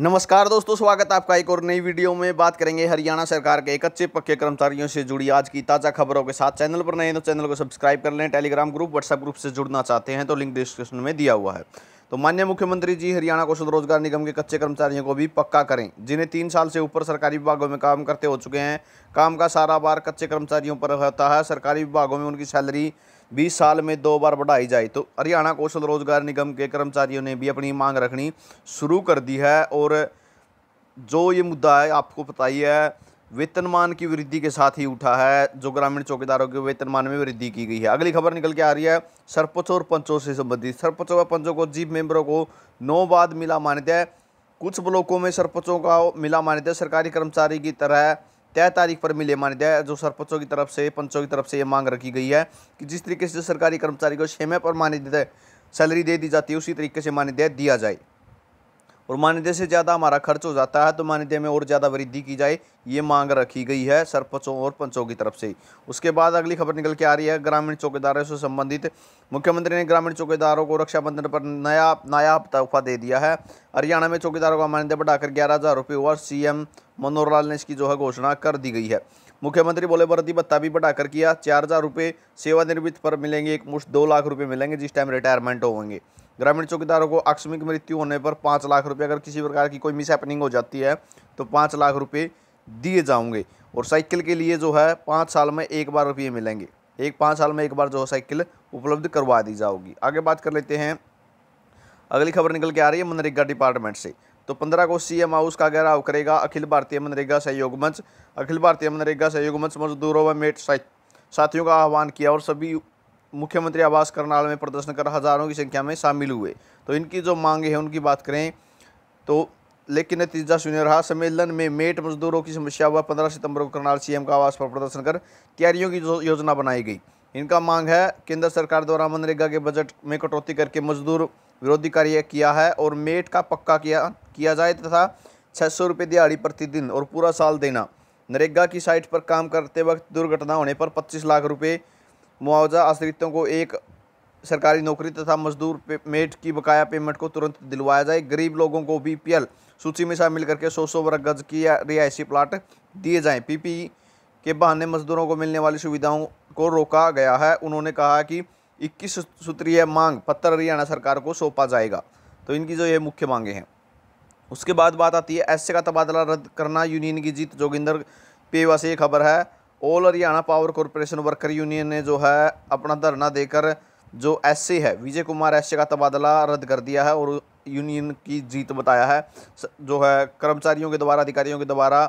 नमस्कार दोस्तों स्वागत है आपका एक और नई वीडियो में बात करेंगे हरियाणा सरकार के कच्चे पक्के कर्मचारियों से जुड़ी आज की ताज़ा खबरों के साथ चैनल पर नए तो चैनल को सब्सक्राइब कर लें टेलीग्राम ग्रुप व्हाट्सएप ग्रुप से जुड़ना चाहते हैं तो लिंक डिस्क्रिप्शन में दिया हुआ है तो माननीय मुख्यमंत्री जी हरियाणा कौशल रोजगार निगम के कच्चे कर्मचारियों को भी पक्का करें जिन्हें तीन साल से ऊपर सरकारी विभागों में काम करते हो चुके हैं काम का सारा बार कच्चे कर्मचारियों पर होता है सरकारी विभागों में उनकी सैलरी बीस साल में दो बार बढ़ाई जाए तो हरियाणा कौशल रोजगार निगम के कर्मचारियों ने भी अपनी मांग रखनी शुरू कर दी है और जो ये मुद्दा है आपको पता ही है वेतनमान की वृद्धि के साथ ही उठा है जो ग्रामीण चौकीदारों के वेतनमान में वृद्धि की गई है अगली खबर निकल के आ रही है सरपंचों और पंचों से संबंधित सरपंचों व पंचों को जीप मेंबरों को नौ बाद मिला मान्यता कुछ ब्लॉकों में सरपंचों का मिला मान्यता सरकारी कर्मचारी की तरह तय तारीख पर मिले मान्यता जो सरपंचों की तरफ से पंचों की तरफ से ये मांग रखी गई है कि जिस तरीके से सरकारी कर्मचारी को छः पर मान्यता सैलरी दे दी जाती है उसी तरीके से मान्यता दिया जाए और मानदेय से ज़्यादा हमारा खर्च हो जाता है तो मानदेय में और ज़्यादा वृद्धि की जाए ये मांग रखी गई है सरपंचों और पंचों की तरफ से उसके बाद अगली खबर निकल के आ रही है ग्रामीण चौकीदारों से संबंधित मुख्यमंत्री ने ग्रामीण चौकीदारों को रक्षाबंधन पर नया नायाब तोहफा दे दिया है हरियाणा में चौकीदारों का मानदेय बढ़ाकर ग्यारह हज़ार रुपये हुआ सी मनोहर लाल ने इसकी जो है घोषणा कर दी गई है मुख्यमंत्री बोले वर्दी भत्ता भी बढ़ाकर किया चार हज़ार रुपये सेवानिवृत्त पर मिलेंगे एक मुश्त दो लाख रुपये मिलेंगे जिस टाइम रिटायरमेंट होंगे ग्रामीण चौकीदारों को आकस्मिक मृत्यु होने पर पाँच लाख रुपये अगर किसी प्रकार की कोई मिस हो जाती है तो पाँच लाख रुपये दिए जाऊँगे और साइकिल के लिए जो है पाँच साल में एक बार रुपये मिलेंगे एक पाँच साल में एक बार जो है साइकिल उपलब्ध करवा दी जाओगी आगे बात कर लेते हैं अगली खबर निकल के आ रही है मनरेगा डिपार्टमेंट से तो पंद्रह को सीएम हाउस का घेराव करेगा अखिल भारतीय मनरेगा सहयोग मंच अखिल भारतीय मनरेगा सहयोग मंच मजदूरों व मेट साथियों का आह्वान किया और सभी मुख्यमंत्री आवास करनाल में प्रदर्शन कर हज़ारों की संख्या में शामिल हुए तो इनकी जो मांगे हैं उनकी बात करें तो लेकिन नतीजा शून्य रहा सम्मेलन में मेट मजदूरों की समस्या हुआ पंद्रह सितंबर को करनाल सीएम का आवास पर प्रदर्शन कर तैयारियों की योजना बनाई गई इनका मांग है केंद्र सरकार द्वारा मनरेगा के बजट में कटौती करके मजदूर विरोधी कार्य किया है और मेट का पक्का किया किया जाए तथा छः सौ रुपये दिहाड़ी प्रतिदिन और पूरा साल देना नरेगा की साइट पर काम करते वक्त दुर्घटना होने पर पच्चीस लाख रुपये मुआवजा आश्रितों को एक सरकारी नौकरी तथा मजदूर मेट की बकाया पेमेंट को तुरंत दिलवाया जाए गरीब लोगों को बी सूची में शामिल करके सौ सौ वर्ग गज की रिहायशी प्लाट दिए जाएँ पीपीई के बहाने मजदूरों को मिलने वाली सुविधाओं को रोका गया है उन्होंने कहा कि इक्कीस सूत्रीय मांग पत्र हरियाणा सरकार को सौंपा जाएगा तो इनकी जो ये मुख्य मांगे हैं उसके बाद बात आती है एस का तबादला रद्द करना यूनियन की जीत जोगिंदर पेवा से ये खबर है all Haryana power corporation worker union ने जो है अपना धरना देकर जो एस है विजय कुमार एस का तबादला रद्द कर दिया है और यूनियन की जीत बताया है जो है कर्मचारियों के द्वारा अधिकारियों के द्वारा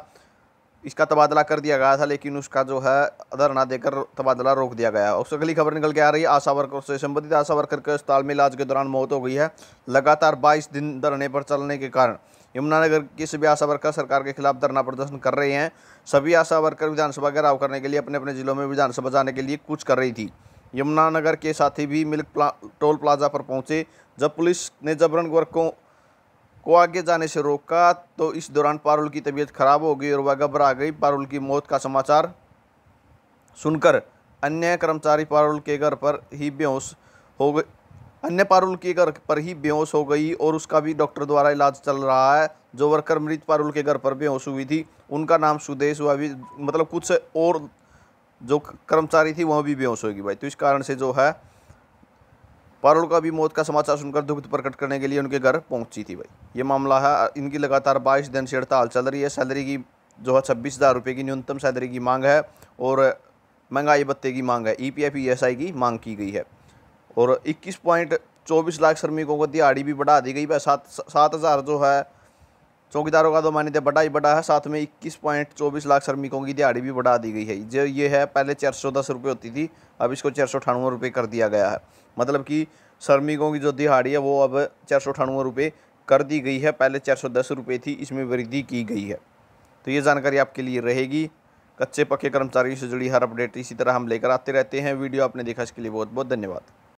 इसका तबादला कर दिया गया था लेकिन उसका जो है धरना देकर तबादला रोक दिया गया उससे अगली खबर निकल के आ रही है आशा वर्कर से संबंधित आशा वर्कर के अस्पताल में इलाज के दौरान मौत हो गई है लगातार बाईस दिन धरने पर चलने के कारण यमुनानगर के सभी आशा वर्कर सरकार के खिलाफ धरना प्रदर्शन कर रहे हैं सभी आशा वर्कर विधानसभा घेराव करने के लिए अपने अपने जिलों में विधानसभा जाने के लिए कुछ कर रही थी यमुनानगर के साथी भी मिल्क टोल प्लाजा पर पहुंचे जब पुलिस ने जबरन वर्कों को आगे जाने से रोका तो इस दौरान पारुल की तबीयत खराब हो गई और वह घबरा गई पारुल की मौत का समाचार सुनकर अन्य कर्मचारी पारुल के घर पर ही बेहोश हो गए अन्य पारुल के घर पर ही बेहोश हो गई और उसका भी डॉक्टर द्वारा इलाज चल रहा है जो वर्कर मृत पारुल के घर पर बेहोश हुई थी उनका नाम सुदेश हुआ भी मतलब कुछ और जो कर्मचारी थी वह भी बेहोश होगी भाई तो इस कारण से जो है पारुल का भी मौत का समाचार सुनकर दुख प्रकट करने के लिए उनके घर पहुंची थी भाई ये मामला है इनकी लगातार बाईस दिन से हड़ताल चल रही है सैलरी की जो है छब्बीस हज़ार रुपये की न्यूनतम सैलरी की मांग है और महंगाई भत्ते की मांग है E P F E S I की मांग की गई है और इक्कीस पॉइंट चौबीस लाख श्रमिकों को दिहाड़ी भी बढ़ा दी गई है सात सात हज़ार जो है चौकीदारों का तो मान्यता बढ़ा ही बढ़ा है साथ में इक्कीस पॉइंट चौबीस लाख श्रमिकों की दिहाड़ी भी बढ़ा दी गई है जो ये है पहले चार सौ दस रुपये होती थी अब इसको चार सौ अठानवे रुपये कर दिया गया है मतलब कि श्रमिकों की जो दिहाड़ी है वो अब चार सौ अठानवे रुपये कर दी गई है पहले चार सौ दस रुपये थी इसमें वृद्धि की गई है तो ये जानकारी आपके लिए रहेगी कच्चे पक्के कर्मचारियों से जुड़ी हर अपडेट इसी तरह हम लेकर आते रहते हैं वीडियो आपने देखा इसके लिए बहुत बहुत धन्यवाद